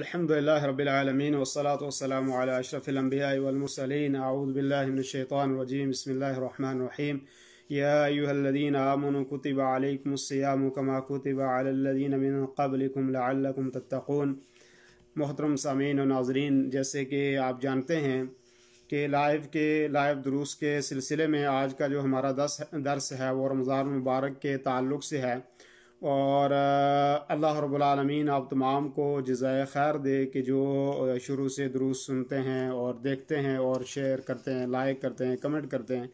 الحمد لله رب العالمين والصلاة والسلام على أشرف الأنبياء والمرسلين أعوذ بالله من الشيطان الرجيم بسم الله الرحمن الرحيم يا أيها الذين آمنوا كتب عليكم الصيام كما كتب على الذين من قبلكم لعلكم تتقون محترم سامعین و ناظرین جیسے کہ آپ جانتے ہیں کہ لائیو کے لائیو دروس کے سلسلے میں آج کا جو ہمارا درس ہے وہ رمضان مبارک کے تعلق سے ہے اور اللہ رب العالمین آپ تمام کو جزائے خیر دے کہ جو شروع سے دروس سنتے ہیں اور دیکھتے ہیں اور شیئر کرتے ہیں لائک کرتے ہیں کمنٹ کرتے ہیں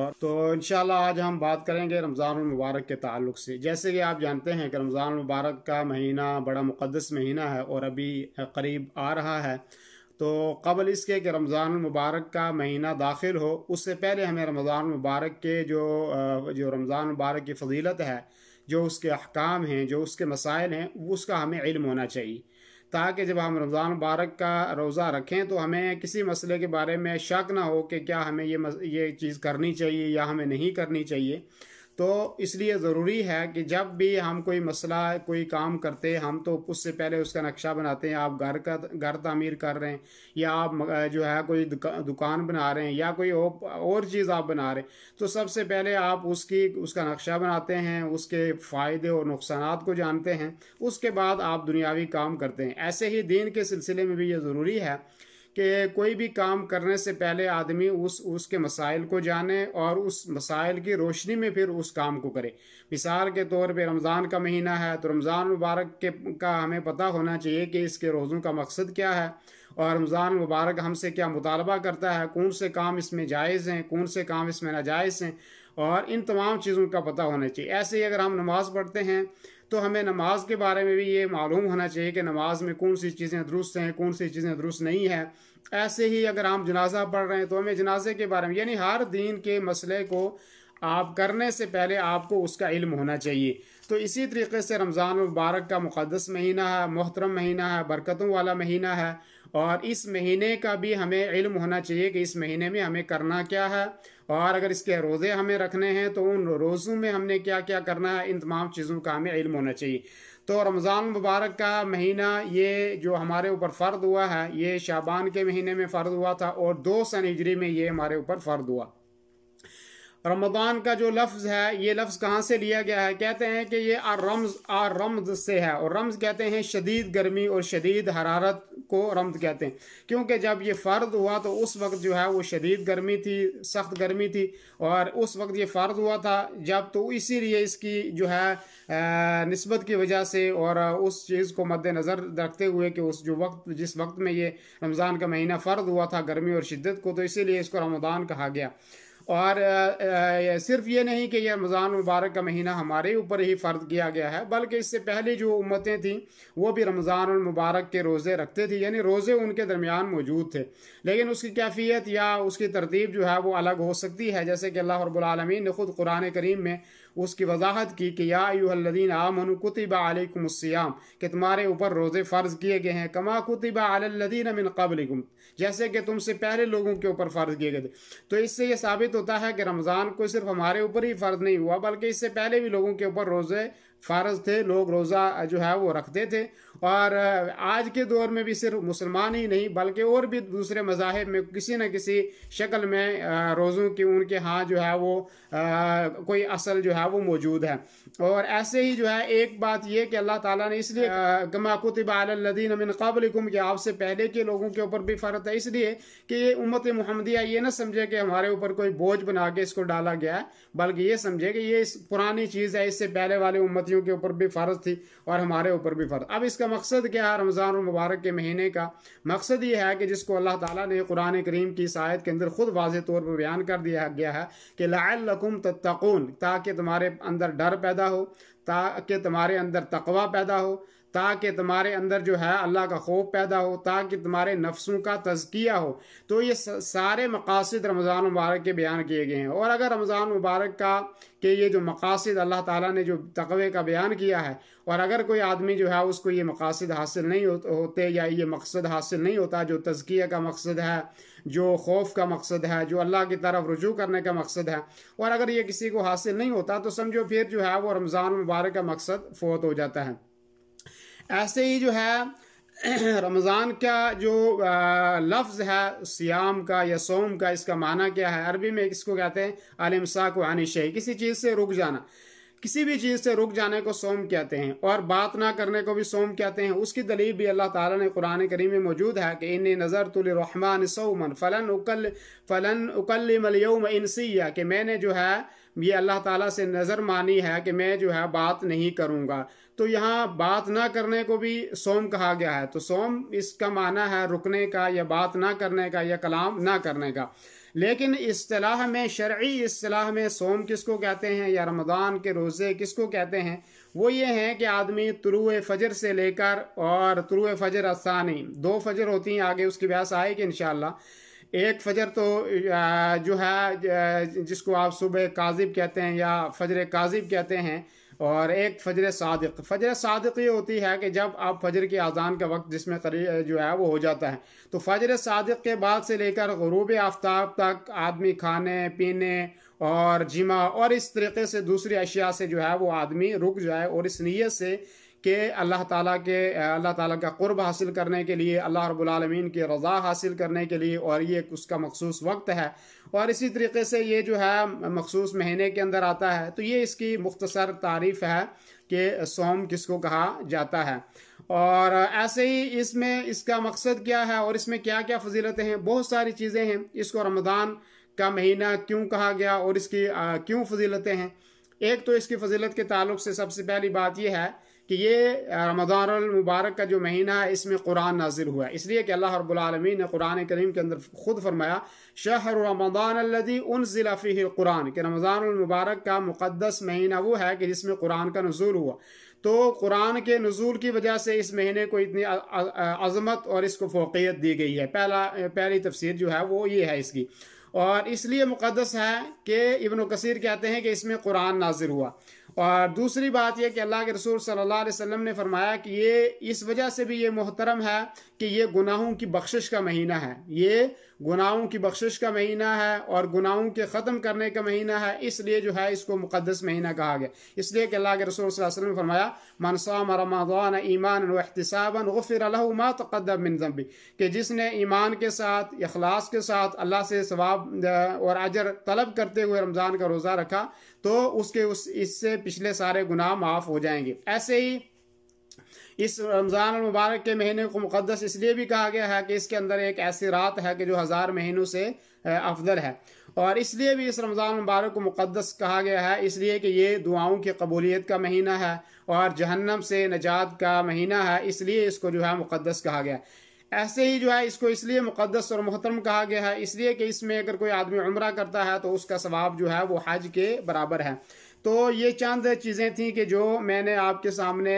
اور تو انشاءاللہ آج ہم بات کریں گے رمضان المبارک کے تعلق سے جیسے کہ آپ جانتے ہیں کہ رمضان المبارک کا مہینہ بڑا مقدس مہینہ ہے اور ابھی قریب آ رہا ہے تو قبل اس کے کہ رمضان المبارک کا مہینہ داخل ہو اس سے پہلے ہمیں رمضان المبارک کے جو جو رمضان المبارک کی فضیلت ہے جو اس کے احکام ہیں جو اس کے مسائل ہیں اس کا ہمیں علم ہونا چاہیے تاکہ جب ہم رمضان مبارک کا روزہ رکھیں تو ہمیں کسی مسئلے کے بارے میں شک نہ ہو کہ کیا ہمیں یہ یہ چیز کرنی چاہیے یا ہمیں نہیں کرنی چاہیے تو اس لیے ضروری ہے کہ جب بھی ہم کوئی مسئلہ کوئی کام کرتے ہم تو اس سے پہلے اس کا نقشہ بناتے ہیں آپ گھر کا گھر تعمیر کر رہے ہیں یا آپ جو ہے کوئی دکان بنا رہے ہیں یا کوئی اور چیز آپ بنا رہے ہیں تو سب سے پہلے آپ اس کی اس کا نقشہ بناتے ہیں اس کے فائدے اور نقصانات کو جانتے ہیں اس کے بعد آپ دنیاوی کام کرتے ہیں ایسے ہی دین کے سلسلے میں بھی یہ ضروری ہے کہ کوئی بھی کام کرنے سے پہلے آدمی اس اس کے مسائل کو جانے اور اس مسائل کی روشنی میں پھر اس کام کو کرے مثال کے طور پہ رمضان کا مہینہ ہے تو رمضان مبارک کے کا ہمیں پتہ ہونا چاہیے کہ اس کے روزوں کا مقصد کیا ہے اور رمضان مبارک ہم سے کیا مطالبہ کرتا ہے کون سے کام اس میں جائز ہیں کون سے کام اس میں ناجائز ہیں اور ان تمام چیزوں کا پتہ ہونا چاہیے ایسے ہی اگر ہم نماز پڑھتے ہیں تو ہمیں نماز کے بارے میں بھی یہ معلوم ہونا چاہیے کہ نماز میں کون سی چیزیں درست ہیں کون سی چیزیں درست نہیں ہیں ایسے ہی اگر ہم جنازہ پڑھ رہے ہیں تو ہمیں جنازے کے بارے میں یعنی ہر دین کے مسئلے کو آپ کرنے سے پہلے آپ کو اس کا علم ہونا چاہیے تو اسی طریقے سے رمضان مبارک کا مقدس مہینہ ہے محترم مہینہ ہے برکتوں والا مہینہ ہے اور اس مہینے کا بھی ہمیں علم ہونا چاہیے کہ اس مہینے میں ہمیں کرنا کیا ہے اور اگر اس کے روزے ہمیں رکھنے ہیں تو ان روزوں میں ہم نے کیا کیا کرنا ہے ان تمام چیزوں کا ہمیں علم ہونا چاہیے تو رمضان مبارک کا مہینہ یہ جو ہمارے اوپر فرد ہوا ہے یہ شابان کے مہینے میں فرد ہوا تھا اور دو سن ہجری میں یہ ہمارے اوپر فرد ہوا رمضان کا جو لفظ ہے یہ لفظ کہاں سے لیا گیا ہے کہتے ہیں کہ یہ رمض رمز سے ہے اور رمض کہتے ہیں شدید گرمی اور شدید حرارت کو رمض کہتے ہیں کیونکہ جب یہ فرد ہوا تو اس وقت جو ہے وہ شدید گرمی تھی سخت گرمی تھی اور اس وقت یہ فرض ہوا تھا جب تو اسی لیے اس کی جو ہے نسبت کی وجہ سے اور اس چیز کو مد نظر رکھتے ہوئے کہ اس جو وقت جس وقت میں یہ رمضان کا مہینہ فرد ہوا تھا گرمی اور شدت کو تو اسی لیے اس کو رمضان کہا گیا اور صرف یہ نہیں کہ یہ رمضان المبارک کا مہینہ ہمارے اوپر ہی فرض کیا گیا ہے بلکہ اس سے پہلی جو امتیں تھیں وہ بھی رمضان المبارک کے روزے رکھتے تھے یعنی روزے ان کے درمیان موجود تھے لیکن اس کی کیفیت یا اس کی ترتیب جو ہے وہ الگ ہو سکتی ہے جیسے کہ اللہ رب العالمین نے خود قرآن کریم میں اس کی وضاحت کی کہ یا ایوہ الذین آمنوا کتب علیکم السیام کہ تمہارے اوپر روزے فرض کیے گئے ہیں کما کتب علی الذین من قبلکم جیسے کہ تم سے پہلے لوگوں کے اوپر فرض کیے گئے تھے تو اس سے یہ ثابت ہوتا ہے کہ رمضان کو صرف ہمارے اوپر ہی فرض نہیں ہوا بلکہ اس سے پہلے بھی لوگوں کے اوپر روزے فرض تھے لوگ روزہ جو ہے وہ رکھتے تھے اور آج کے دور میں بھی صرف مسلمان ہی نہیں بلکہ اور بھی دوسرے مذاہب میں کسی نہ کسی شکل میں روزوں کی ان کے ہاں جو ہے وہ کوئی اصل جو ہے وہ موجود ہے اور ایسے ہی جو ہے ایک بات یہ کہ اللہ تعالیٰ نے اس لیے کما کتب علی الدین قابل حکم کہ آپ سے پہلے کے لوگوں کے اوپر بھی فرق ہے اس لیے کہ یہ امت محمدیہ یہ نہ سمجھے کہ ہمارے اوپر کوئی بوجھ بنا کے اس کو ڈالا گیا ہے بلکہ یہ سمجھے کہ یہ پرانی چیز ہے اس سے پہلے والے امتیوں کے اوپر بھی فرض تھی اور ہمارے اوپر بھی فرض اب اس کا مقصد کیا ہے رمضان المبارک مبارک کے مہینے کا مقصد یہ ہے کہ جس کو اللہ تعالیٰ نے قرآن کریم کی ساحد کے اندر خود واضح طور پر بیان کر دیا گیا ہے کہ لعلکم تتقون تاکہ تمہارے اندر ڈر پیدا ہو تاکہ تمہارے اندر تقوی پیدا ہو تاکہ تمہارے اندر جو ہے اللہ کا خوف پیدا ہو تاکہ تمہارے نفسوں کا تزکیہ ہو تو یہ سارے مقاصد رمضان مبارک کے بیان کیے گئے ہیں اور اگر رمضان مبارک کا کہ یہ جو مقاصد اللہ تعالیٰ نے جو تقوی کا بیان کیا ہے اور اگر کوئی آدمی جو ہے اس کو یہ مقاصد حاصل نہیں ہوتے یا یہ مقصد حاصل نہیں ہوتا جو تزکیہ کا مقصد ہے جو خوف کا مقصد ہے جو اللہ کی طرف رجوع کرنے کا مقصد ہے اور اگر یہ کسی کو حاصل نہیں ہوتا تو سمجھو پھر جو ہے وہ رمضان مبارک کا مقصد فوت ہو جاتا ہے ایسے ہی جو ہے رمضان کا جو لفظ ہے سیام کا یا سوم کا اس کا معنی کیا ہے عربی میں اس کو کہتے ہیں علمساک و عنیشی کسی چیز سے رک جانا کسی بھی چیز سے رک جانے کو سوم کہتے ہیں اور بات نہ کرنے کو بھی سوم کہتے ہیں اس کی دلیب بھی اللہ تعالیٰ نے قرآن کریم میں موجود ہے کہ انی نظر تو رحمان سومن فلن اکل فلن اکل ملیوم انسیہ کہ میں نے جو ہے یہ اللہ تعالیٰ سے نظر مانی ہے کہ میں جو ہے بات نہیں کروں گا تو یہاں بات نہ کرنے کو بھی سوم کہا گیا ہے تو سوم اس کا معنی ہے رکنے کا یا بات نہ کرنے کا یا کلام نہ کرنے کا لیکن اصطلاح میں شرعی اصطلاح میں سوم کس کو کہتے ہیں یا رمضان کے روزے کس کو کہتے ہیں وہ یہ ہیں کہ آدمی طروع فجر سے لے کر اور طروع فجر آسانی دو فجر ہوتی ہیں آگے اس کی بحث آئے کہ انشاءاللہ ایک فجر تو جو ہے جس کو آپ صبح کاظب کہتے ہیں یا فجر کاظب کہتے ہیں اور ایک فجر صادق فجر صادق یہ ہوتی ہے کہ جب آپ فجر کی آزان کا وقت جس میں قریب جو ہے وہ ہو جاتا ہے تو فجر صادق کے بعد سے لے کر غروب آفتاب تک آدمی کھانے پینے اور جمعہ اور اس طریقے سے دوسری اشیاء سے جو ہے وہ آدمی رک جائے اور اس نیت سے کہ اللہ تعالیٰ کے اللہ تعالیٰ کا قرب حاصل کرنے کے لیے اللہ رب العالمین کی رضا حاصل کرنے کے لیے اور یہ اس کا مخصوص وقت ہے اور اسی طریقے سے یہ جو ہے مخصوص مہینے کے اندر آتا ہے تو یہ اس کی مختصر تعریف ہے کہ سوم کس کو کہا جاتا ہے اور ایسے ہی اس میں اس کا مقصد کیا ہے اور اس میں کیا کیا فضیلتیں ہیں بہت ساری چیزیں ہیں اس کو رمضان کا مہینہ کیوں کہا گیا اور اس کی کیوں فضیلتیں ہیں ایک تو اس کی فضیلت کے تعلق سے سب سے پہلی بات یہ ہے کہ یہ رمضان المبارک کا جو مہینہ ہے اس میں قرآن نازل ہوا ہے اس لیے کہ اللہ رب العالمین نے قرآن کریم کے اندر خود فرمایا شہر رمضان الذی انزل فیه القرآن کہ رمضان المبارک کا مقدس مہینہ وہ ہے کہ جس میں قرآن کا نزول ہوا تو قرآن کے نزول کی وجہ سے اس مہینے کو اتنی عظمت اور اس کو فوقیت دی گئی ہے پہلا پہلی تفسیر جو ہے وہ یہ ہے اس کی اور اس لیے مقدس ہے کہ ابن کثیر کہتے ہیں کہ اس میں قرآن نازل ہوا اور دوسری بات یہ کہ اللہ کے رسول صلی اللہ علیہ وسلم نے فرمایا کہ یہ اس وجہ سے بھی یہ محترم ہے کہ یہ گناہوں کی بخشش کا مہینہ ہے یہ گناہوں کی بخشش کا مہینہ ہے اور گناہوں کے ختم کرنے کا مہینہ ہے اس لیے جو ہے اس کو مقدس مہینہ کہا گیا اس لیے کہ اللہ کے رسول صلی اللہ علیہ وسلم نے فرمایا من صام رمضان ایمان و احتسابا غفر ما تقدم من ذنبی کہ جس نے ایمان کے ساتھ اخلاص کے ساتھ اللہ سے ثواب اور اجر طلب کرتے ہوئے رمضان کا روزہ رکھا تو اس کے اس اس سے پچھلے سارے گناہ معاف ہو جائیں گے ایسے ہی اس رمضان المبارک کے مہینے کو مقدس اس لیے بھی کہا گیا ہے کہ اس کے اندر ایک ایسی رات ہے کہ جو ہزار مہینوں سے افضل ہے اور اس لیے بھی اس رمضان المبارک کو مقدس کہا گیا ہے اس لیے کہ یہ دعاؤں کی قبولیت کا مہینہ ہے اور جہنم سے نجات کا مہینہ ہے اس لیے اس کو جو ہے مقدس کہا گیا ہے ایسے ہی جو ہے اس کو اس لیے مقدس اور محترم کہا گیا ہے اس لیے کہ اس میں اگر کوئی آدمی عمرہ کرتا ہے تو اس کا ثواب جو ہے وہ حج کے برابر ہے تو یہ چند چیزیں تھیں کہ جو میں نے آپ کے سامنے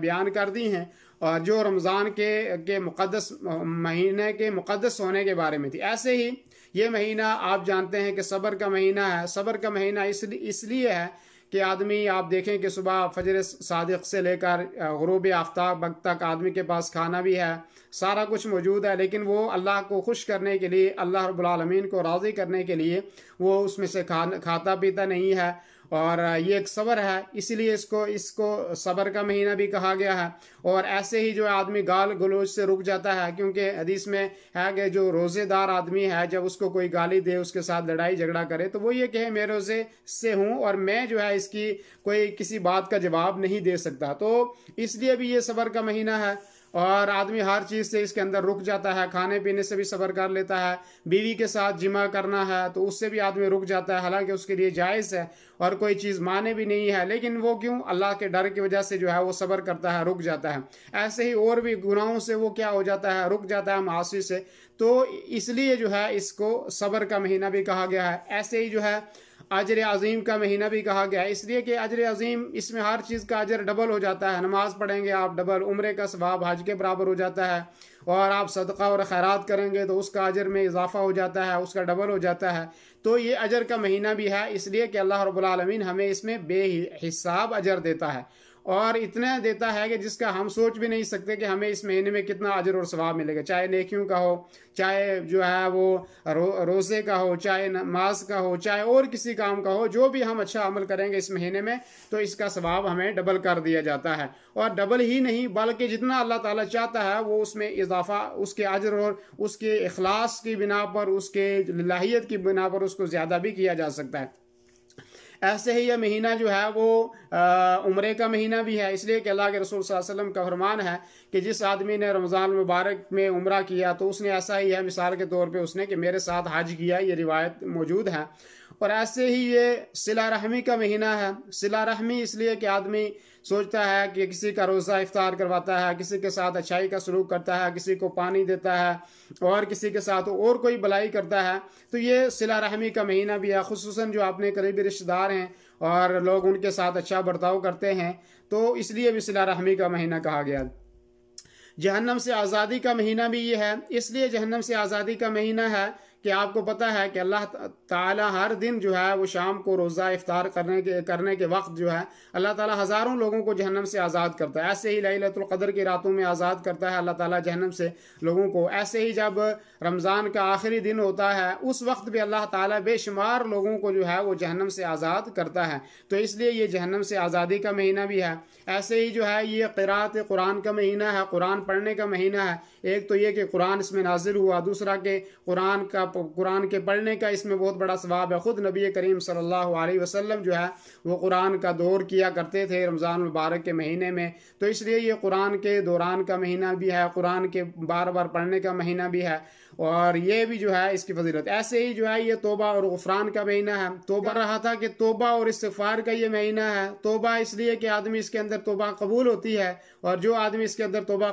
بیان کر دی ہیں اور جو رمضان کے کے مقدس مہینے کے مقدس ہونے کے بارے میں تھی ایسے ہی یہ مہینہ آپ جانتے ہیں کہ صبر کا مہینہ ہے صبر کا مہینہ اس لیے ہے کہ آدمی آپ دیکھیں کہ صبح فجر صادق سے لے کر غروب آفتاب اب تک آدمی کے پاس کھانا بھی ہے سارا کچھ موجود ہے لیکن وہ اللہ کو خوش کرنے کے لیے اللہ رب العالمین کو راضی کرنے کے لیے وہ اس میں سے کھانا کھاتا پیتا نہیں ہے اور یہ ایک صبر ہے اسی لیے اس کو اس کو صبر کا مہینہ بھی کہا گیا ہے اور ایسے ہی جو آدمی گال گلوچ سے رک جاتا ہے کیونکہ حدیث میں ہے کہ جو روزے دار آدمی ہے جب اس کو کوئی گالی دے اس کے ساتھ لڑائی جھگڑا کرے تو وہ یہ کہے میں روزے سے ہوں اور میں جو ہے اس کی کوئی کسی بات کا جواب نہیں دے سکتا تو اس لیے بھی یہ صبر کا مہینہ ہے اور آدمی ہر چیز سے اس کے اندر رک جاتا ہے کھانے پینے سے بھی صبر کر لیتا ہے بیوی کے ساتھ جمع کرنا ہے تو اس سے بھی آدمی رک جاتا ہے حالانکہ اس کے لیے جائز ہے اور کوئی چیز مانے بھی نہیں ہے لیکن وہ کیوں اللہ کے ڈر کی وجہ سے جو ہے وہ صبر کرتا ہے رک جاتا ہے ایسے ہی اور بھی گناہوں سے وہ کیا ہو جاتا ہے رک جاتا ہے معاشی سے تو اس لیے جو ہے اس کو صبر کا مہینہ بھی کہا گیا ہے ایسے ہی جو ہے اجر عظیم کا مہینہ بھی کہا گیا ہے اس لیے کہ اجر عظیم اس میں ہر چیز کا اجر ڈبل ہو جاتا ہے نماز پڑھیں گے آپ ڈبل عمرے کا ثواب حج کے برابر ہو جاتا ہے اور آپ صدقہ اور خیرات کریں گے تو اس کا اجر میں اضافہ ہو جاتا ہے اس کا ڈبل ہو جاتا ہے تو یہ اجر کا مہینہ بھی ہے اس لیے کہ اللہ رب العالمین ہمیں اس میں بے حساب اجر دیتا ہے اور اتنا دیتا ہے کہ جس کا ہم سوچ بھی نہیں سکتے کہ ہمیں اس مہینے میں کتنا اجر اور ثواب ملے گا چاہے نیکیوں کا ہو چاہے جو ہے وہ روزے کا ہو چاہے نماز کا ہو چاہے اور کسی کام کا ہو جو بھی ہم اچھا عمل کریں گے اس مہینے میں تو اس کا ثواب ہمیں ڈبل کر دیا جاتا ہے اور ڈبل ہی نہیں بلکہ جتنا اللہ تعالیٰ چاہتا ہے وہ اس میں اضافہ اس کے اجر اور اس کے اخلاص کی بنا پر اس کے لاہیت کی بنا پر اس کو زیادہ بھی کیا جا سکتا ہے ایسے ہی یہ مہینہ جو ہے وہ عمرے کا مہینہ بھی ہے اس لیے کہ اللہ کے رسول صلی اللہ علیہ وسلم کا فرمان ہے کہ جس آدمی نے رمضان مبارک میں عمرہ کیا تو اس نے ایسا ہی ہے مثال کے طور پہ اس نے کہ میرے ساتھ حاج کیا یہ روایت موجود ہے اور ایسے ہی یہ صلح رحمی کا مہینہ ہے صلہ رحمی اس لیے کہ آدمی سوچتا ہے کہ کسی کا روزہ افطار کرواتا ہے کسی کے ساتھ اچھائی کا سلوک کرتا ہے کسی کو پانی دیتا ہے اور کسی کے ساتھ اور کوئی بلائی کرتا ہے تو یہ صلح رحمی کا مہینہ بھی ہے خصوصاً جو اپنے قریبی رشتہ دار ہیں اور لوگ ان کے ساتھ اچھا برتاؤ کرتے ہیں تو اس لیے بھی صلح رحمی کا مہینہ کہا گیا ہے جہنم سے آزادی کا مہینہ بھی یہ ہے اس لیے جہنم سے آزادی کا مہینہ ہے کہ آپ کو پتہ ہے کہ اللہ تعالیٰ ہر دن جو ہے وہ شام کو روزہ افطار کرنے کے کرنے کے وقت جو ہے اللہ تعالیٰ ہزاروں لوگوں کو جہنم سے آزاد کرتا ہے ایسے ہی لََ القدر کی راتوں میں آزاد کرتا ہے اللہ تعالیٰ جہنم سے لوگوں کو ایسے ہی جب رمضان کا آخری دن ہوتا ہے اس وقت بھی اللہ تعالیٰ بے شمار لوگوں کو جو ہے وہ جہنم سے آزاد کرتا ہے تو اس لیے یہ جہنم سے آزادی کا مہینہ بھی ہے ایسے ہی جو ہے یہ قرآت قرآن کا مہینہ ہے قرآن پڑھنے کا مہینہ ہے ایک تو یہ کہ قرآن اس میں نازل ہوا دوسرا کہ قرآن کا قرآن کے پڑھنے کا اس میں بہت بڑا ثواب خود نبی کریم صلی اللہ علیہ وسلم جو ہے وہ قرآن کا دور کیا کرتے تھے رمضان مبارک کے مہینے میں تو اس لیے یہ قرآن کے دوران کا مہینہ بھی ہے قرآن کے بار بار پڑھنے کا مہینہ بھی ہے اور یہ بھی جو ہے اس کی فضیلت ایسے ہی جو ہے یہ توبہ اور غفران کا مہینہ ہے توبہ رہا تھا کہ توبہ اور استفار کا یہ مہینہ ہے توبہ اس لیے کہ آدمی اس کے اندر توبہ قبول ہوتی ہے اور جو آدمی اس کے اندر توبہ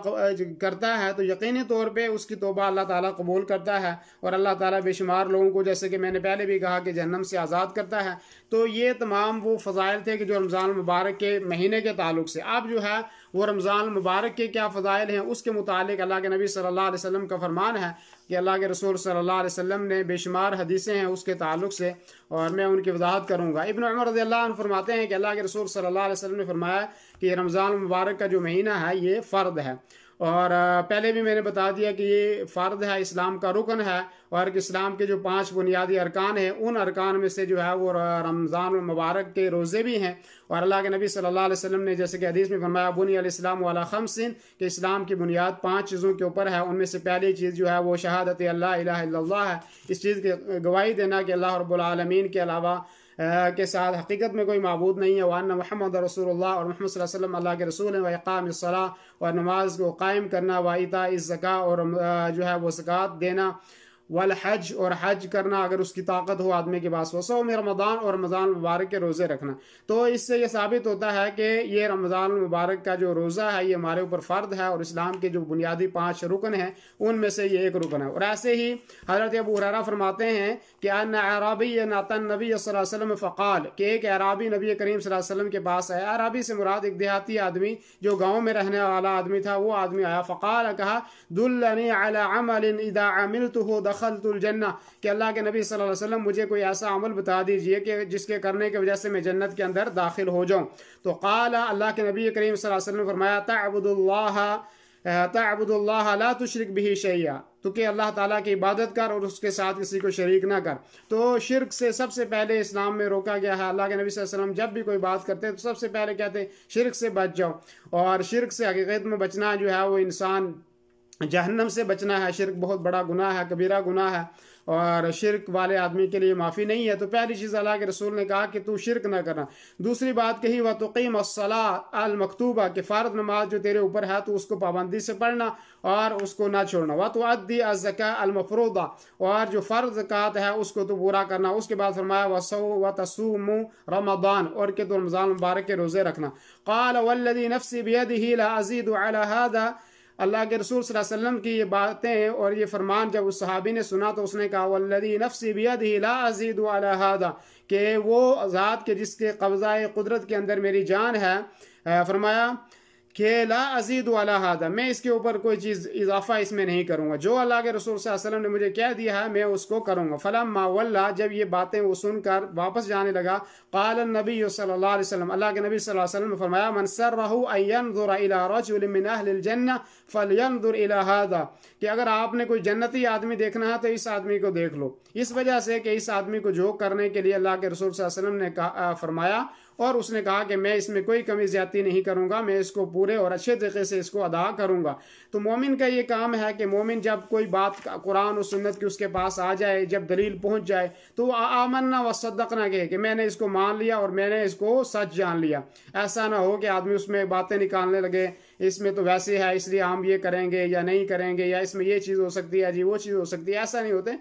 کرتا ہے تو یقینی طور پہ اس کی توبہ اللہ تعالیٰ قبول کرتا ہے اور اللہ تعالیٰ بے شمار لوگوں کو جیسے کہ میں نے پہلے بھی کہا کہ جہنم سے آزاد کرتا ہے تو یہ تمام وہ فضائل تھے کہ جو رمضان المبارک کے مہینے کے تعلق سے اب جو ہے وہ رمضان المبارک کے کیا فضائل ہیں اس کے متعلق اللہ کے نبی صلی اللہ علیہ وسلم کا فرمان ہے کہ اللہ کے رسول صلی اللہ علیہ وسلم نے بے شمار حدیثیں ہیں اس کے تعلق سے اور میں ان کی وضاحت کروں گا ابن عمر رضی اللہ عنہ فرماتے ہیں کہ اللہ کے رسول صلی اللہ علیہ وسلم نے فرمایا کہ رمضان المبارک کا جو مہینہ ہے یہ فرد ہے اور پہلے بھی میں نے بتا دیا کہ یہ فرد ہے اسلام کا رکن ہے اور اسلام کے جو پانچ بنیادی ارکان ہیں ان ارکان میں سے جو ہے وہ رمضان مبارک کے روزے بھی ہیں اور اللہ کے نبی صلی اللہ علیہ وسلم نے جیسے کہ حدیث میں فرمایا بنی علیہ السلام والا خمسن کہ اسلام کی بنیاد پانچ چیزوں کے اوپر ہے ان میں سے پہلی چیز جو ہے وہ شہادت اللہ الہ الا اللہ ہے اس چیز کی گواہی دینا کہ اللہ رب العالمین کے علاوہ کے ساتھ حقیقت میں کوئی معبود نہیں ہے وانا محمد رسول اللہ اور محمد علیہ وسلم اللہ کے رسول ہیں وقہ اور نماز کو قائم کرنا واعطہ ازکا اور جو ہے وہ سکاط دینا والحج اور حج کرنا اگر اس کی طاقت ہو آدمی کے پاس وسو میں رمضان اور رمضان مبارک کے روزے رکھنا تو اس سے یہ ثابت ہوتا ہے کہ یہ رمضان المبارک کا جو روزہ ہے یہ ہمارے اوپر فرد ہے اور اسلام کے جو بنیادی پانچ رکن ہیں ان میں سے یہ ایک رکن ہے اور ایسے ہی حضرت ابو حرارہ فرماتے ہیں کہ ان عرابی ناتن نبی صلی اللہ علیہ وسلم فقال کہ ایک عرابی نبی کریم صلی اللہ علیہ وسلم کے پاس ہے عرابی سے مراد ایک دیہاتی آدمی جو گاؤں میں رہنے والا آدمی تھا وہ آدمی آیا فقال کہا دلنی علی عمل اذا تو دخل دخلت الجنہ کہ اللہ کے نبی صلی اللہ علیہ وسلم مجھے کوئی ایسا عمل بتا دیجئے کہ جس کے کرنے کے وجہ سے میں جنت کے اندر داخل ہو جاؤں تو قال اللہ کے نبی کریم صلی اللہ علیہ وسلم فرمایا تعبد اللہ تعبد اللہ لا تشرک بھی شیعہ تو کہ اللہ تعالیٰ کی عبادت کر اور اس کے ساتھ کسی کو شریک نہ کر تو شرک سے سب سے پہلے اسلام میں روکا گیا ہے اللہ کے نبی صلی اللہ علیہ وسلم جب بھی کوئی بات کرتے ہیں تو سب سے پہلے کہتے ہیں شرک سے بچ جاؤ اور شرک سے حقیقت میں بچنا جو ہے وہ انسان جہنم سے بچنا ہے شرک بہت بڑا گناہ ہے کبیرہ گناہ ہے اور شرک والے آدمی کے لیے معافی نہیں ہے تو پہلی چیز اللہ کے رسول نے کہا کہ تو شرک نہ کرنا دوسری بات کہی وہ تقیم قیم المکتوبہ کہ فرد نماز جو تیرے اوپر ہے تو اس کو پابندی سے پڑھنا اور اس کو نہ چھوڑنا وہ تو ادی ازک المفرود اور جو فرض فردکات ہے اس کو تو پورا کرنا اس کے بعد فرمایا وسو و تسوم رمضان اور رمضان مبارک کے روزے رکھنا قال هذا اللہ کے رسول صلی اللہ علیہ وسلم کی یہ باتیں اور یہ فرمان جب اس صحابی نے سنا تو اس نے کہا والذی نفسی لا حادہ کہ وہ ذات کے جس کے قبضہ قدرت کے اندر میری جان ہے فرمایا کہ لا عزید والا حادہ میں اس کے اوپر کوئی چیز اضافہ اس میں نہیں کروں گا جو اللہ کے رسول صلی اللہ علیہ وسلم نے مجھے کہہ دیا ہے میں اس کو کروں گا فلم ما واللہ جب یہ باتیں وہ سن کر واپس جانے لگا قال النبی صلی اللہ علیہ وسلم اللہ کے نبی صلی اللہ علیہ وسلم نے فرمایا من سر رہو ان ینظر الی رجل من اہل الجنہ فلینظر الی حادہ کہ اگر آپ نے کوئی جنتی آدمی دیکھنا ہے تو اس آدمی کو دیکھ لو اس وجہ سے کہ اس آدمی کو جو کرنے کے لیے اللہ کے رسول صلی اللہ علیہ وسلم نے فرمایا اور اس نے کہا کہ میں اس میں کوئی کمی زیادتی نہیں کروں گا میں اس کو پورے اور اچھے طریقے سے اس کو ادا کروں گا تو مومن کا یہ کام ہے کہ مومن جب کوئی بات قرآن و سنت کی اس کے پاس آ جائے جب دلیل پہنچ جائے تو وہ آمنہ وصدق نہ کہ میں نے اس کو مان لیا اور میں نے اس کو سچ جان لیا ایسا نہ ہو کہ آدمی اس میں باتیں نکالنے لگے اس میں تو ویسے ہے اس لیے ہم یہ کریں گے یا نہیں کریں گے یا اس میں یہ چیز ہو سکتی ہے جی وہ چیز ہو سکتی ہے ایسا نہیں ہوتے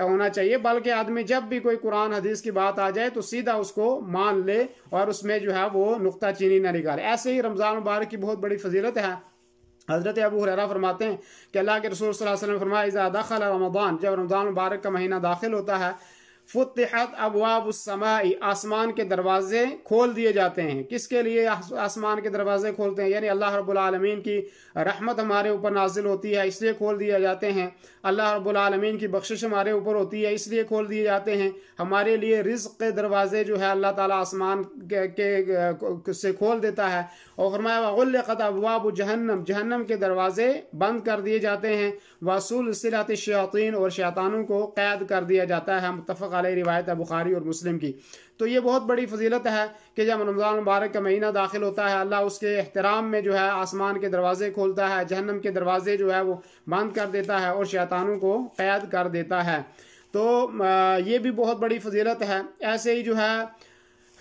ہونا چاہیے بلکہ آدمی جب بھی کوئی قرآن حدیث کی بات آ جائے تو سیدھا اس کو مان لے اور اس میں جو ہے وہ نقطہ چینی نہ نکالے ایسے ہی رمضان مبارک کی بہت بڑی فضیلت ہے حضرت ابو حرا فرماتے ہیں کہ اللہ کے رسول صلی اللہ علیہ وسلم فرمائے رمضان جب رمضان مبارک کا مہینہ داخل ہوتا ہے فتحت ابواب السمائی آسمان کے دروازے کھول دیے جاتے ہیں کس کے لیے آسمان کے دروازے کھولتے ہیں یعنی اللہ رب العالمین کی رحمت ہمارے اوپر نازل ہوتی ہے اس لیے کھول دیے جاتے ہیں اللہ رب العالمین کی بخشش ہمارے اوپر ہوتی ہے اس لیے کھول دیے جاتے ہیں ہمارے لیے رزق کے دروازے جو ہے اللہ تعالیٰ آسمان کے سے کھول دیتا ہے اور فرمایا وغلقت ابواب جہنم جہنم کے دروازے بند کر دیے جاتے ہیں وصول صلاحت شیاطین اور شیطانوں کو قید کر دیا جاتا ہے متفق روایت ہے ہے بخاری اور مسلم کی تو یہ بہت بڑی فضیلت کہ جب رمضان مبارک کا مہینہ داخل ہوتا ہے اللہ اس کے احترام میں جو ہے آسمان کے دروازے کھولتا ہے جہنم کے دروازے جو ہے وہ بند کر دیتا ہے اور شیطانوں کو قید کر دیتا ہے تو یہ بھی بہت بڑی فضیلت ہے ایسے ہی جو ہے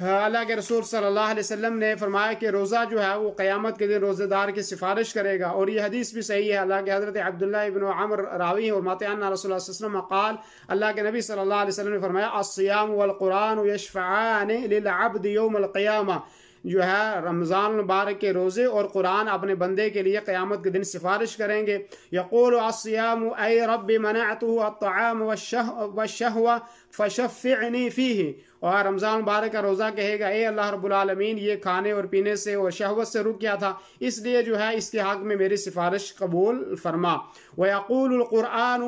اللہ کے رسول صلی اللہ علیہ وسلم نے فرمایا کہ روزہ جو ہے وہ قیامت کے دن روزہ دار کی سفارش کرے گا اور یہ حدیث بھی صحیح ہے اللہ کے حضرت عبداللہ ابن عمر راوی اور ماتعنہ رسول اللہ علیہ وسلم قال اللہ کے نبی صلی اللہ علیہ وسلم نے فرمایا والقرآن للعبد یوم القیامہ جو ہے رمضان مبارک کے روزے اور قرآن اپنے بندے کے لیے قیامت کے دن سفارش کریں گے یقول الصیام اے رب منعته الطعام شہ فشفعنی فیہ اور رمضان مبارک کا روزہ کہے گا اے اللہ رب العالمین یہ کھانے اور پینے سے اور شہوت سے رک گیا تھا اس لیے جو ہے اس کے حق میں میری سفارش قبول فرما و یقول القرآن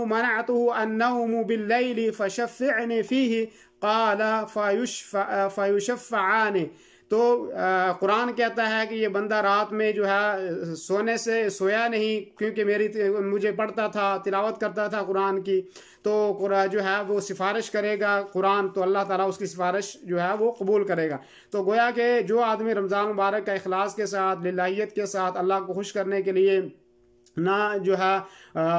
فشف عن فی قال فعش فعوش تو قرآن کہتا ہے کہ یہ بندہ رات میں جو ہے سونے سے سویا نہیں کیونکہ میری مجھے پڑھتا تھا تلاوت کرتا تھا قرآن کی تو جو ہے وہ سفارش کرے گا قرآن تو اللہ تعالیٰ اس کی سفارش جو ہے وہ قبول کرے گا تو گویا کہ جو آدمی رمضان مبارک کا اخلاص کے ساتھ للہیت کے ساتھ اللہ کو خوش کرنے کے لیے نہ جو ہے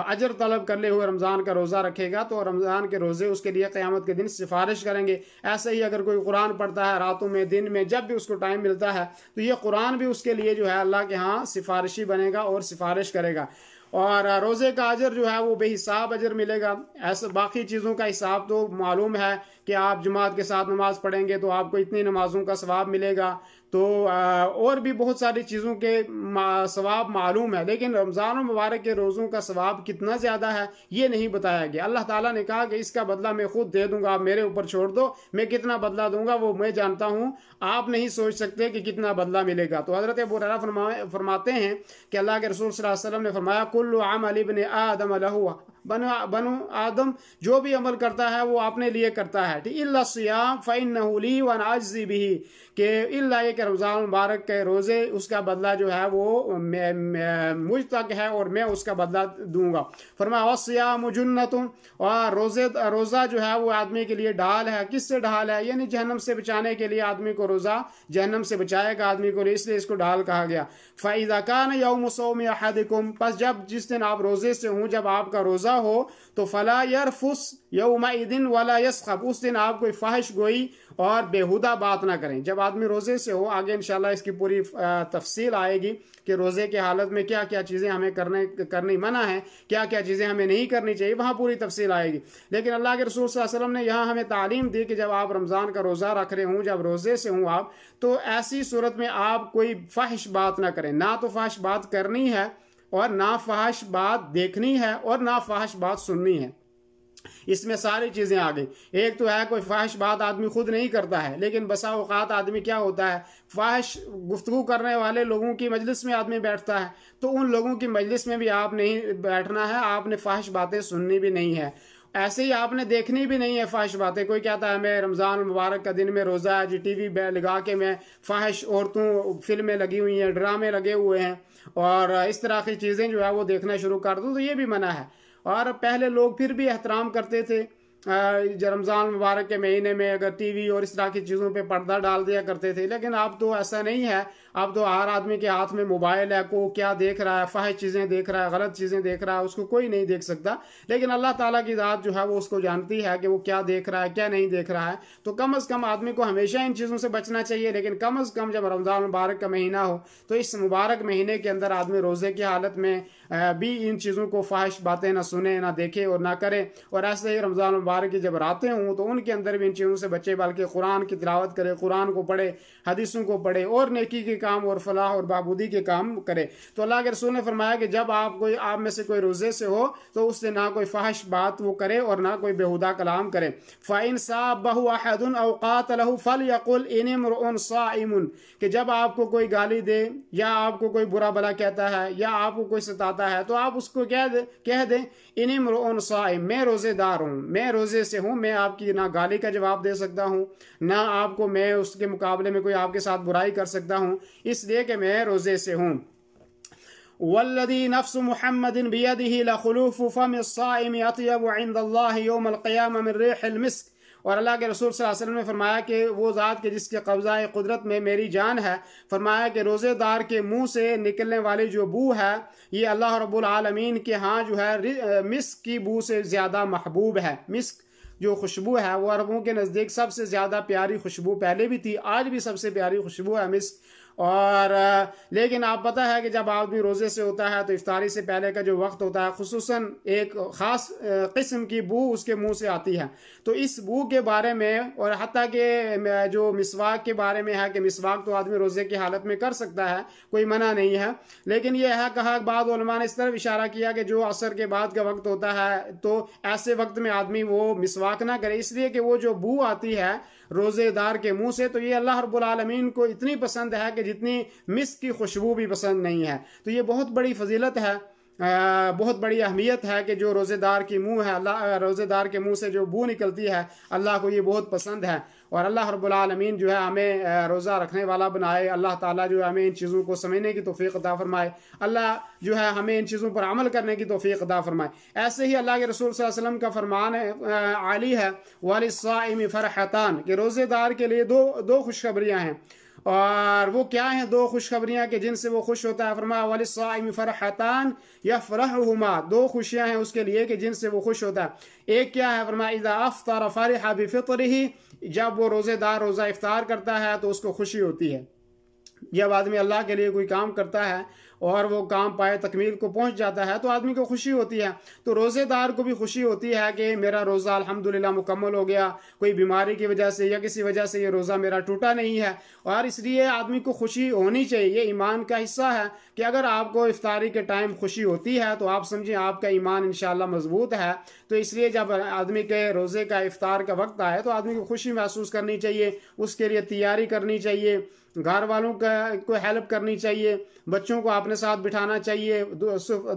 اجر طلب کرنے ہوئے رمضان کا روزہ رکھے گا تو رمضان کے روزے اس کے لیے قیامت کے دن سفارش کریں گے ایسے ہی اگر کوئی قرآن پڑھتا ہے راتوں میں دن میں جب بھی اس کو ٹائم ملتا ہے تو یہ قرآن بھی اس کے لیے جو ہے اللہ کے ہاں سفارشی بنے گا اور سفارش کرے گا اور روزے کا اجر جو ہے وہ بے حساب اجر ملے گا ایسے باقی چیزوں کا حساب تو معلوم ہے کہ آپ جماعت کے ساتھ نماز پڑھیں گے تو آپ کو اتنی نمازوں کا ثواب ملے گا تو اور بھی بہت ساری چیزوں کے ثواب معلوم ہے لیکن رمضان و مبارک کے روزوں کا ثواب کتنا زیادہ ہے یہ نہیں بتایا گیا اللہ تعالیٰ نے کہا کہ اس کا بدلہ میں خود دے دوں گا آپ میرے اوپر چھوڑ دو میں کتنا بدلہ دوں گا وہ میں جانتا ہوں آپ نہیں سوچ سکتے کہ کتنا بدلہ ملے گا تو حضرت ابو فرما فرماتے ہیں کہ اللہ کے رسول صلی اللہ علیہ وسلم نے فرمایا کل عام آدم اللہ بنو بنو آدم جو بھی عمل کرتا ہے وہ اپنے لیے کرتا ہے اللہ سیام کہ اللہ ایک رمضان مبارک کے روزے اس کا بدلہ جو ہے وہ مجھ تک ہے اور میں اس کا بدلہ دوں گا فرما میں جنت ہوں اور روزے روزہ جو ہے وہ آدمی کے لیے ڈھال ہے کس سے ڈھال ہے یعنی جہنم سے بچانے کے لیے آدمی کو روزہ جہنم سے بچائے کا آدمی کو اس اس کو ڈھال کہا گیا كَانَ يَوْمُ نا یوم پس جب جس دن آپ روزے سے ہوں جب آپ کا روزہ زیادہ ہو تو فلا یرفس یوم ایدن ولا یسخب اس دن آپ کوئی فہش گوئی اور بےہودہ بات نہ کریں جب آدمی روزے سے ہو آگے انشاءاللہ اس کی پوری تفصیل آئے گی کہ روزے کے حالت میں کیا کیا چیزیں ہمیں کرنی منع ہیں کیا کیا چیزیں ہمیں نہیں کرنی چاہیے وہاں پوری تفصیل آئے گی لیکن اللہ کے رسول صلی اللہ علیہ وسلم نے یہاں ہمیں تعلیم دی کہ جب آپ رمضان کا روزہ رکھ رہے ہوں جب روزے سے ہوں آپ تو ایسی صورت میں آپ کوئی فحش بات نہ کریں نہ تو فحش بات کرنی ہے اور نافحش بات دیکھنی ہے اور نافحش بات سننی ہے اس میں ساری چیزیں آ ایک تو ہے کوئی فواہش بات آدمی خود نہیں کرتا ہے لیکن بسا اوقات آدمی کیا ہوتا ہے فواہش گفتگو کرنے والے لوگوں کی مجلس میں آدمی بیٹھتا ہے تو ان لوگوں کی مجلس میں بھی آپ نہیں بیٹھنا ہے آپ نے فوحش باتیں سننی بھی نہیں ہے ایسے ہی آپ نے دیکھنی بھی نہیں ہے فواہش باتیں کوئی کہتا ہے میں رمضان المبارک کا دن میں روزہ ہے جی ٹی وی لگا کے میں فواہش عورتوں فلمیں لگی ہوئی ہیں ڈرامے لگے ہوئے ہیں اور اس طرح کی چیزیں جو ہے وہ دیکھنا شروع کر دوں تو یہ بھی منع ہے اور پہلے لوگ پھر بھی احترام کرتے تھے رمضان مبارک کے مہینے میں اگر ٹی وی اور اس طرح کی چیزوں پہ پردہ ڈال دیا کرتے تھے لیکن اب تو ایسا نہیں ہے اب تو ہر آدمی کے ہاتھ میں موبائل ہے کو کیا دیکھ رہا ہے فوحش چیزیں دیکھ رہا ہے غلط چیزیں دیکھ رہا ہے اس کو کوئی نہیں دیکھ سکتا لیکن اللہ تعالیٰ کی ذات جو ہے وہ اس کو جانتی ہے کہ وہ کیا دیکھ رہا ہے کیا نہیں دیکھ رہا ہے تو کم از کم آدمی کو ہمیشہ ان چیزوں سے بچنا چاہیے لیکن کم از کم جب رمضان مبارک کا مہینہ ہو تو اس مبارک مہینے کے اندر آدمی روزے کی حالت میں بھی ان چیزوں کو فحش باتیں نہ سنیں نہ دیکھیں اور نہ کریں اور ایسے ہی رمضان مبارک کی جب راتیں ہوں تو ان کے اندر بھی ان چیزوں سے بچے بلکہ قرآن کی تلاوت کرے قرآن کو پڑھے حدیثوں کو پڑھے اور نیکی کی کام اور فلاح اور بابودی کے کام کرے تو اللہ کے رسول نے فرمایا کہ جب آپ کوئی آپ میں سے کوئی روزے سے ہو تو اس سے نہ کوئی فحش بات وہ کرے اور نہ کوئی بہودہ کلام کرے فائن سا بہو احد القات فل یقل ان کہ جب آپ کو کوئی گالی دے یا آپ کو کوئی برا بلا کہتا ہے یا آپ کو کوئی ستاتا ہے تو آپ اس کو کہہ دیں ان امرون سائم میں روزے دار ہوں میں روزے سے ہوں میں آپ کی نہ گالی کا جواب دے سکتا ہوں نہ آپ کو میں اس کے مقابلے میں کوئی آپ کے ساتھ برائی کر سکتا ہوں اس لیے کہ میں روزے سے ہوں والذی نفس محمد بیدہی لخلوف فم السائم اطیب عند اللہ یوم القیام من ریح المسک اور اللہ کے رسول صلی اللہ علیہ وسلم نے فرمایا کہ وہ ذات کے جس کے قبضہ قدرت میں میری جان ہے فرمایا کہ روزے دار کے منہ سے نکلنے والی جو بو ہے یہ اللہ رب العالمین کے ہاں جو ہے مسک کی بو سے زیادہ محبوب ہے مسک جو خوشبو ہے وہ عربوں کے نزدیک سب سے زیادہ پیاری خوشبو پہلے بھی تھی آج بھی سب سے پیاری خوشبو ہے مسک اور لیکن آپ پتہ ہے کہ جب آدمی روزے سے ہوتا ہے تو افطاری سے پہلے کا جو وقت ہوتا ہے خصوصاً ایک خاص قسم کی بو اس کے منہ سے آتی ہے تو اس بو کے بارے میں اور حتیٰ کہ جو مسواک کے بارے میں ہے کہ مسواک تو آدمی روزے کی حالت میں کر سکتا ہے کوئی منع نہیں ہے لیکن یہ ہے کہا بعض علماء نے اس طرح اشارہ کیا کہ جو عصر کے بعد کا وقت ہوتا ہے تو ایسے وقت میں آدمی وہ مسواک نہ کرے اس لیے کہ وہ جو بو آتی ہے روزے دار کے منہ سے تو یہ اللہ رب العالمین کو اتنی پسند ہے کہ جتنی مس کی خوشبو بھی پسند نہیں ہے تو یہ بہت بڑی فضیلت ہے بہت بڑی اہمیت ہے کہ جو روزے دار کی منہ ہے اللہ روزے دار کے منہ سے جو بو نکلتی ہے اللہ کو یہ بہت پسند ہے اور اللہ رب العالمین جو ہے ہمیں روزہ رکھنے والا بنائے اللہ تعالیٰ جو ہے ہمیں ان چیزوں کو سمجھنے کی توفیق ادا فرمائے اللہ جو ہے ہمیں ان چیزوں پر عمل کرنے کی توفیق ادا فرمائے ایسے ہی اللہ کے رسول صلی اللہ علیہ وسلم کا فرمان عالی ہے والم فرحتان کہ روزے دار کے لیے دو دو خوشخبریاں ہیں اور وہ کیا ہیں دو خوشخبریاں کہ جن سے وہ خوش ہوتا ہے فرما وِ سا فرحطان دو خوشیاں ہیں اس کے لیے کہ جن سے وہ خوش ہوتا ہے ایک کیا ہے فرمایا اذا حابی فکر ہی جب وہ روزے دار روزہ افطار کرتا ہے تو اس کو خوشی ہوتی ہے جب آدمی اللہ کے لیے کوئی کام کرتا ہے اور وہ کام پائے تکمیل کو پہنچ جاتا ہے تو آدمی کو خوشی ہوتی ہے تو روزے دار کو بھی خوشی ہوتی ہے کہ میرا روزہ الحمدللہ مکمل ہو گیا کوئی بیماری کی وجہ سے یا کسی وجہ سے یہ روزہ میرا ٹوٹا نہیں ہے اور اس لیے آدمی کو خوشی ہونی چاہیے یہ ایمان کا حصہ ہے کہ اگر آپ کو افطاری کے ٹائم خوشی ہوتی ہے تو آپ سمجھیں آپ کا ایمان انشاءاللہ مضبوط ہے تو اس لیے جب آدمی کے روزے کا افطار کا وقت آئے تو آدمی کو خوشی محسوس کرنی چاہیے اس کے لیے تیاری کرنی چاہیے گھر والوں کا کو ہیلپ کرنی چاہیے بچوں کو اپنے ساتھ بٹھانا چاہیے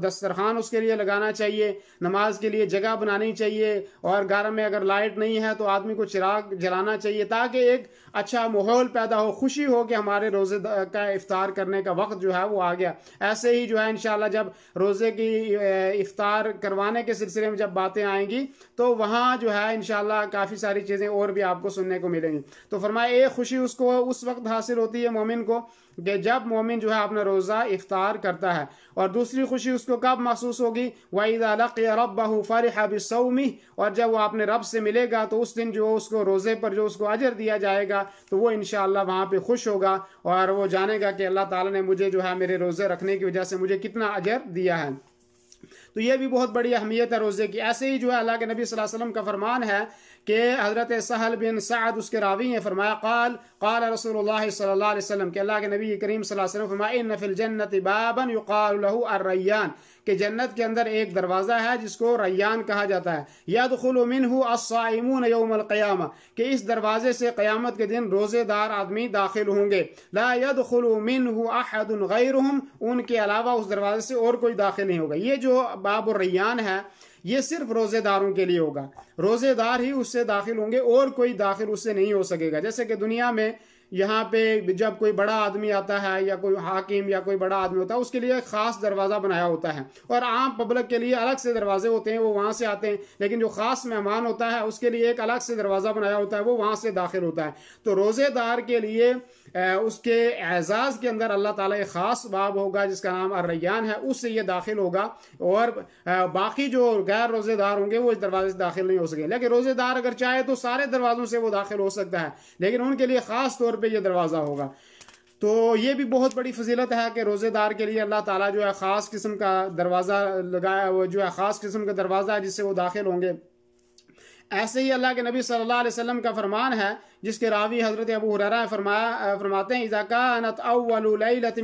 دسترخان اس کے لیے لگانا چاہیے نماز کے لیے جگہ بنانی چاہیے اور گھر میں اگر لائٹ نہیں ہے تو آدمی کو چراغ جلانا چاہیے تاکہ ایک اچھا ماحول پیدا ہو خوشی ہو کہ ہمارے روزے کا افطار کرنے کا وقت جو ہے وہ آ گیا ایسے ہی جو ہے انشاءاللہ جب روزے کی افطار کروانے کے سلسلے میں جب باتیں آئیں گی تو وہاں جو ہے انشاءاللہ کافی ساری چیزیں اور بھی آپ کو سننے کو ملیں گی تو فرمائے ایک خوشی اس کو اس وقت حاصل ہو ہوتی ہے مومن کو کہ جب مومن جو ہے اپنا روزہ افطار کرتا ہے اور دوسری خوشی اس کو کب محسوس ہوگی وَإِذَا لَقِيَ رَبَّهُ فَرِحَ بِسَوْمِهِ اور جب وہ اپنے رب سے ملے گا تو اس دن جو اس کو روزے پر جو اس کو عجر دیا جائے گا تو وہ انشاءاللہ وہاں پہ خوش ہوگا اور وہ جانے گا کہ اللہ تعالیٰ نے مجھے جو ہے میرے روزے رکھنے کی وجہ سے مجھے کتنا عجر دیا ہے تو یہ بھی بہت بڑی اہمیت ہے روزے کی ایسے ہی جو ہے اللہ کے نبی صلی اللہ علیہ وسلم کا فرمان ہے کہ حضرت سہل بن سعد اس کے راوی ہیں فرمایا قال قال رسول اللہ صلی اللہ علیہ وسلم کہ اللہ کے نبی کریم صلی اللہ علیہ وسلم فرمایا ان فی الجنت بابا یقال له الریان کہ جنت کے اندر ایک دروازہ ہے جس کو ریان کہا جاتا ہے الصائمون یوم کہ اس دروازے سے قیامت کے دن روزے دار آدمی داخل ہوں گے لا قلع منہ احد غیرہم ان کے علاوہ اس دروازے سے اور کوئی داخل نہیں ہوگا یہ جو باب الریان ہے یہ صرف روزے داروں کے لیے ہوگا روزے دار ہی اس سے داخل ہوں گے اور کوئی داخل اس سے نہیں ہو سکے گا جیسے کہ دنیا میں یہاں پہ جب کوئی بڑا آدمی آتا ہے یا کوئی حاکم یا کوئی بڑا آدمی ہوتا ہے اس کے لیے ایک خاص دروازہ بنایا ہوتا ہے اور عام پبلک کے لیے الگ سے دروازے ہوتے ہیں وہ وہاں سے آتے ہیں لیکن جو خاص مہمان ہوتا ہے اس کے لیے ایک الگ سے دروازہ بنایا ہوتا ہے وہ وہاں سے داخل ہوتا ہے تو روزے دار کے لیے اس کے اعزاز کے اندر اللہ تعالیٰ ایک خاص باب ہوگا جس کا نام الریان ہے اس سے یہ داخل ہوگا اور باقی جو غیر روزے دار ہوں گے وہ اس دروازے سے داخل نہیں ہو سکے لیکن روزے دار اگر چاہے تو سارے دروازوں سے وہ داخل ہو سکتا ہے لیکن ان کے لیے خاص طور پہ یہ دروازہ ہوگا تو یہ بھی بہت بڑی فضیلت ہے کہ روزے دار کے لیے اللہ تعالیٰ جو ہے خاص قسم کا دروازہ لگایا جو ہے خاص قسم کا دروازہ ہے جس سے وہ داخل ہوں گے ایسے ہی اللہ کے نبی صلی اللہ علیہ وسلم کا فرمان ہے جس کے راوی حضرت ابو حرا فرمایا فرماتے کانت اول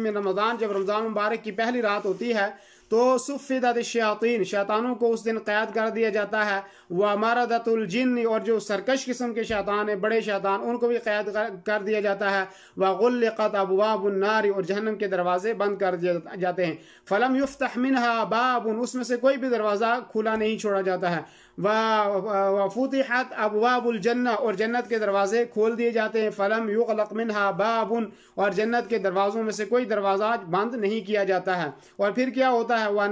من رمضان جب رمضان مبارک کی پہلی رات ہوتی ہے تو سفیدت الشیاطین شیطانوں کو اس دن قید کر دیا جاتا ہے ومارد الجن اور جو سرکش قسم کے شیطان ہیں بڑے شیطان ان کو بھی قید کر دیا جاتا ہے وغلقت ابواب النار اور جہنم کے دروازے بند کر دیے جاتے ہیں فلم یفتح احمن باب اس میں سے کوئی بھی دروازہ کھلا نہیں چھوڑا جاتا ہے وفتحت ابواب الجنہ اور جنت کے دروازے کھول دیے جاتے ہیں فلم یغلق منہا بابن اور جنت کے دروازوں میں سے کوئی دروازہ بند نہیں کیا جاتا ہے اور پھر کیا ہوتا ہے و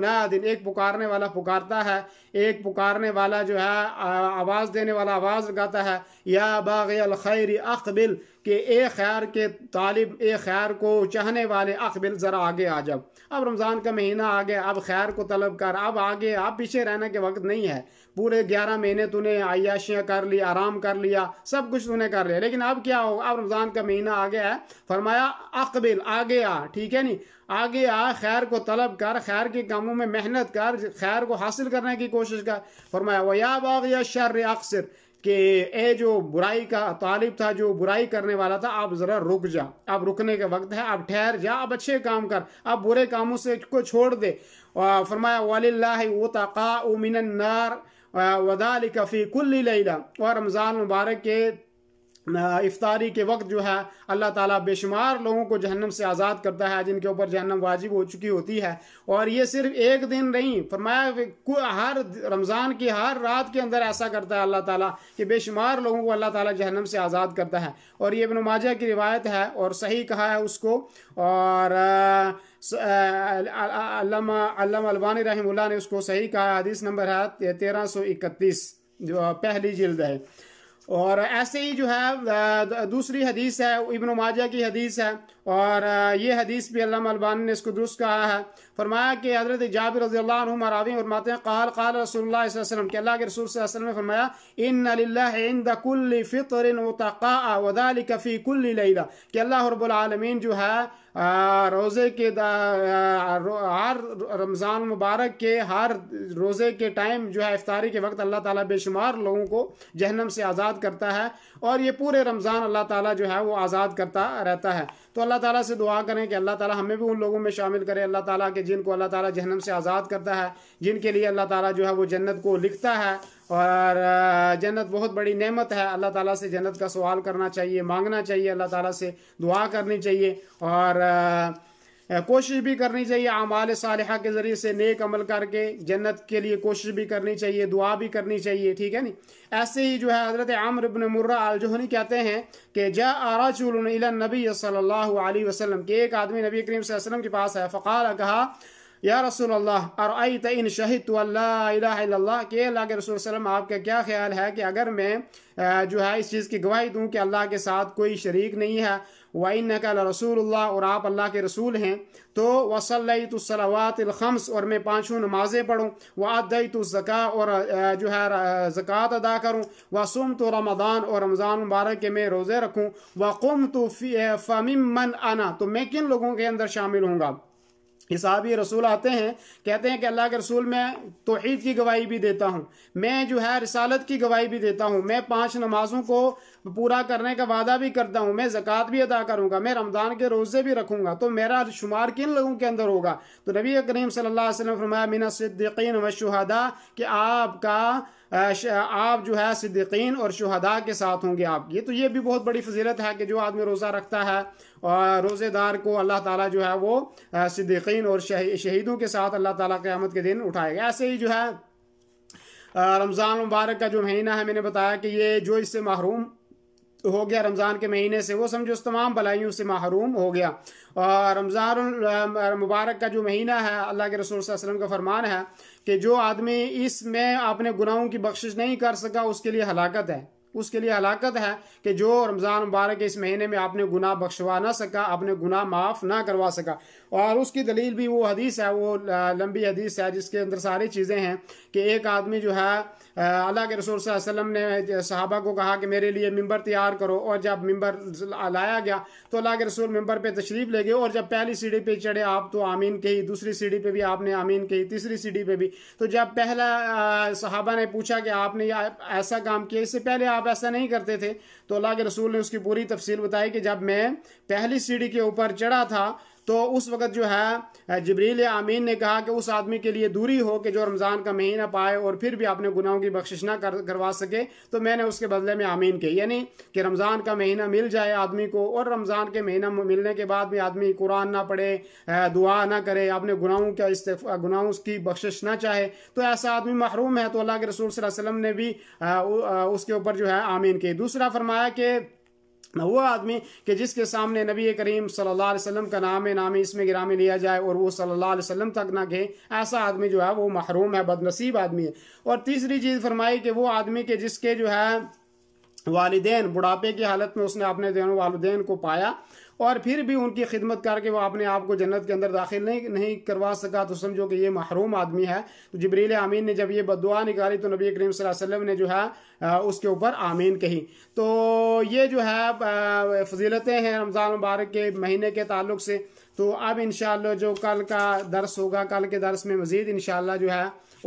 نا ایک پکارنے والا پکارتا ہے ایک پکارنے والا جو ہے آواز دینے والا آواز لگاتا ہے یا باغ الخیر اقبل کہ اے خیر کے طالب اے خیر کو چاہنے والے اقبل ذرا آگے آ جب اب رمضان کا مہینہ آگے اب خیر کو طلب کر اب آگے اب پیچھے رہنے کے وقت نہیں ہے پورے گیارہ مہینے تو نے عیاشیاں کر لی آرام کر لیا سب کچھ تو نے کر لیا لیکن اب کیا ہوگا اب رمضان کا مہینہ آگے ہے فرمایا اقبل آگے آ ٹھیک ہے نہیں آگے آ خیر کو طلب کر خیر کے کاموں میں محنت کر خیر کو حاصل کرنے کی کوشش کر فرمایا وہ یا یا شر اکثر کہ اے جو برائی کا طالب تھا جو برائی کرنے والا تھا آپ ذرا رک جا آپ رکنے کا وقت ہے آپ ٹھہر جا اب اچھے کام کر آپ برے کاموں سے کو چھوڑ دے فرمایا ولی اللہ من النار او مینار ودا کفی اور رمضان مبارک کے افطاری کے وقت جو ہے اللہ تعالیٰ بے شمار لوگوں کو جہنم سے آزاد کرتا ہے جن کے اوپر جہنم واجب ہو چکی ہوتی ہے اور یہ صرف ایک دن نہیں فرمایا ہر رمضان کی ہر رات کے اندر ایسا کرتا ہے اللہ تعالیٰ کہ بے شمار لوگوں کو اللہ تعالیٰ جہنم سے آزاد کرتا ہے اور یہ ابن ماجہ کی روایت ہے اور صحیح کہا ہے اس کو اور علامہ علامہ البانی رحمہ اللہ نے اس کو صحیح کہا ہے حدیث نمبر ہے تیرہ سو اکتیس جو پہلی جلد ہے اور ایسے ہی جو ہے دوسری حدیث ہے ابن ماجہ کی حدیث ہے اور یہ حدیث بھی علامہ البانی نے اس کو درست کہا ہے فرمایا کہ حضرت جابر رضی اللہ عنہ علیہ فرماتے ہیں قال قال رسول اللہ صلی اللہ علیہ وسلم کہ اللہ کے رسول صلی اللہ علیہ وسلم نے فرمایا ان دا فطرفی کل کہ اللہ رب العالمین جو ہے روزے کے ہر رمضان مبارک کے ہر روزے کے ٹائم جو ہے افطاری کے وقت اللہ تعالیٰ بے شمار لوگوں کو جہنم سے آزاد کرتا ہے اور یہ پورے رمضان اللہ تعالیٰ جو ہے وہ آزاد کرتا رہتا ہے تو اللہ تعالیٰ سے دعا کریں کہ اللہ تعالیٰ ہمیں بھی ان لوگوں میں شامل کرے اللہ تعالیٰ کے جن کو اللہ تعالیٰ جہنم سے آزاد کرتا ہے جن کے لیے اللہ تعالیٰ جو ہے وہ جنت کو لکھتا ہے اور جنت بہت بڑی نعمت ہے اللہ تعالیٰ سے جنت کا سوال کرنا چاہیے مانگنا چاہیے اللہ تعالیٰ سے دعا کرنی چاہیے اور کوشش بھی کرنی چاہیے عمال صالحہ کے ذریعے سے نیک عمل کر کے جنت کے لیے کوشش بھی کرنی چاہیے دعا بھی کرنی چاہیے ٹھیک ہے نہیں ایسے ہی جو ہے حضرت عمر بن مرہ جہنی کہتے ہیں کہ جا آرا الی نبی صلی اللہ علیہ وسلم کہ ایک آدمی نبی کریم صلی اللہ علیہ وسلم کے پاس ہے فقال کہا یا رسول اللہ شہیت واللہ الہ الا اللہ الہ اللہ کے اللہ کے رسول آپ کا کیا خیال ہے کہ اگر میں جو ہے اس چیز کی گواہی دوں کہ اللہ کے ساتھ کوئی شریک نہیں ہے وَإِنَّكَ این اللَّهُ رسول اللہ اور آپ اللہ کے رسول ہیں تو وصلی تو الْخَمْسِ الخمس اور میں پانچوں نمازیں پڑھوں وہ ادی اور جو ہے زکوٰۃ ادا کروں وَصُمْتُ سوم تو اور رمضان مبارک کے میں روزے رکھوں وَقُمْتُ قم تو فامم تو میں کن لوگوں کے اندر شامل ہوں گا صحابی رسول آتے ہیں کہتے ہیں کہ اللہ کے رسول میں توحید کی گواہی بھی دیتا ہوں میں جو ہے رسالت کی گواہی بھی دیتا ہوں میں پانچ نمازوں کو پورا کرنے کا وعدہ بھی کرتا ہوں میں زکوٰۃ بھی ادا کروں گا میں رمضان کے روزے بھی رکھوں گا تو میرا شمار کن لوگوں کے اندر ہوگا تو نبی کریم صلی اللہ علیہ فرمایا من صدیقین و شہدا کہ آپ کا آپ جو ہے صدیقین اور شہداء کے ساتھ ہوں گے آپ یہ تو یہ بھی بہت بڑی فضیلت ہے کہ جو آدمی روزہ رکھتا ہے اور روزے دار کو اللہ تعالیٰ جو ہے وہ صدیقین اور شہیدوں کے ساتھ اللہ تعالیٰ قیامت کے دن اٹھائے گا ایسے ہی جو ہے رمضان مبارک کا جو مہینہ ہے میں نے بتایا کہ یہ جو اس سے محروم ہو گیا رمضان کے مہینے سے وہ سمجھو اس تمام بلائیوں سے محروم ہو گیا اور رمضان مبارک کا جو مہینہ ہے اللہ کے رسول صلی اللہ علیہ وسلم کا فرمان ہے کہ جو آدمی اس میں اپنے گناہوں کی بخشش نہیں کر سکا اس کے لیے ہلاکت ہے اس کے لیے ہلاکت ہے کہ جو رمضان مبارک اس مہینے میں آپ نے گناہ بخشوا نہ سکا اپنے گناہ معاف نہ کروا سکا اور اس کی دلیل بھی وہ حدیث ہے وہ لمبی حدیث ہے جس کے اندر ساری چیزیں ہیں کہ ایک آدمی جو ہے اللہ کے رسول صلی اللہ علیہ وسلم نے صحابہ کو کہا کہ میرے لیے ممبر تیار کرو اور جب ممبر لایا گیا تو اللہ کے رسول ممبر پہ تشریف لے گئے اور جب پہلی سیڑھی پہ چڑھے آپ تو آمین کہی دوسری سیڑھی پہ بھی آپ نے آمین کہی تیسری سیڑھی پہ بھی تو جب پہلا صحابہ نے پوچھا کہ آپ نے ایسا کام کیا اس سے پہلے آپ ایسا نہیں کرتے تھے تو اللہ کے رسول نے اس کی پوری تفصیل بتائی کہ جب میں پہلی سیڑھی کے اوپر چڑھا تھا تو اس وقت جو ہے جبریل آمین نے کہا کہ اس آدمی کے لیے دوری ہو کہ جو رمضان کا مہینہ پائے اور پھر بھی اپنے گناہوں کی بخشش نہ کروا سکے تو میں نے اس کے بدلے میں آمین کی یعنی کہ رمضان کا مہینہ مل جائے آدمی کو اور رمضان کے مہینہ ملنے کے بعد بھی آدمی قرآن نہ پڑھے دعا نہ کرے اپنے گناہوں کا استف... گناہوں کی بخشش نہ چاہے تو ایسا آدمی محروم ہے تو اللہ کے رسول صلی اللہ علیہ وسلم نے بھی اس کے اوپر جو ہے آمین کی دوسرا فرمایا کہ وہ آدمی کہ جس کے سامنے نبی کریم صلی اللہ علیہ وسلم کا نام نامی اس میں گرامی لیا جائے اور وہ صلی اللہ علیہ وسلم تک نہ گئے ایسا آدمی جو ہے وہ محروم ہے بد نصیب آدمی ہے اور تیسری چیز فرمائی کہ وہ آدمی کہ جس کے جو ہے والدین بڑھاپے کی حالت میں اس نے اپنے دینوں والدین کو پایا اور پھر بھی ان کی خدمت کر کے وہ اپنے آپ کو جنت کے اندر داخل نہیں کروا سکا تو سمجھو کہ یہ محروم آدمی ہے تو جبریل آمین نے جب یہ بدعا نکالی تو نبی کریم صلی اللہ علیہ وسلم نے جو ہے اس کے اوپر آمین کہی تو یہ جو ہے فضیلتیں ہیں رمضان مبارک کے مہینے کے تعلق سے تو اب انشاءاللہ جو کل کا درس ہوگا کل کے درس میں مزید انشاءاللہ جو ہے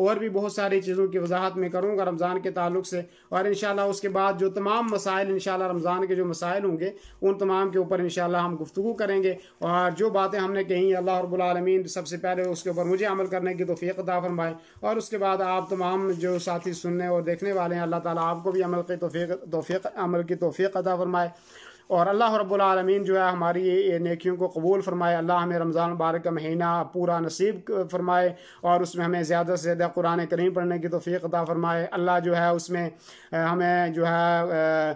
اور بھی بہت ساری چیزوں کی وضاحت میں کروں گا رمضان کے تعلق سے اور انشاءاللہ اس کے بعد جو تمام مسائل انشاءاللہ رمضان کے جو مسائل ہوں گے ان تمام کے اوپر انشاءاللہ ہم گفتگو کریں گے اور جو باتیں ہم نے کہیں اللہ رب العالمین سب سے پہلے اس کے اوپر مجھے عمل کرنے کی توفیق عطا فرمائے اور اس کے بعد آپ تمام جو ساتھی سننے اور دیکھنے والے ہیں اللہ تعالیٰ آپ کو بھی عمل کی توفیق توفیق عمل کی توفیق عطا فرمائے اور اللہ رب العالمین جو ہے ہماری نیکیوں کو قبول فرمائے اللہ ہمیں رمضان مبارک کا مہینہ پورا نصیب فرمائے اور اس میں ہمیں زیادہ سے زیادہ قرآن کریم پڑھنے کی توفیق عطا فرمائے اللہ جو ہے اس میں ہمیں جو ہے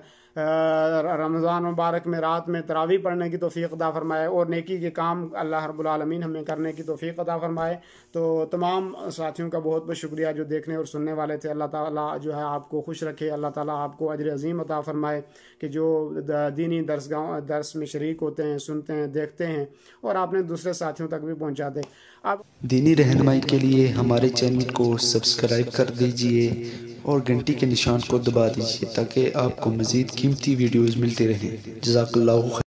رمضان مبارک میں رات میں تراوی پڑھنے کی توفیق عطا فرمائے اور نیکی کے کام اللہ رب العالمین ہمیں کرنے کی توفیق عطا فرمائے تو تمام ساتھیوں کا بہت بہت شکریہ جو دیکھنے اور سننے والے تھے اللہ تعالیٰ جو ہے آپ کو خوش رکھے اللہ تعالیٰ آپ کو اجر عظیم عطا فرمائے کہ جو دینی درس گاؤں درس میں شریک ہوتے ہیں سنتے ہیں دیکھتے ہیں اور آپ نے دوسرے ساتھیوں تک بھی پہنچا دیں آپ دینی رہنمائی کے لیے ہمارے چینل کو سبسکرائب کر دیجئے اور گھنٹی کے نشان کو دبا دیجئے تاکہ آپ کو مزید قیمتی ویڈیوز ملتے رہیں جزاک اللہ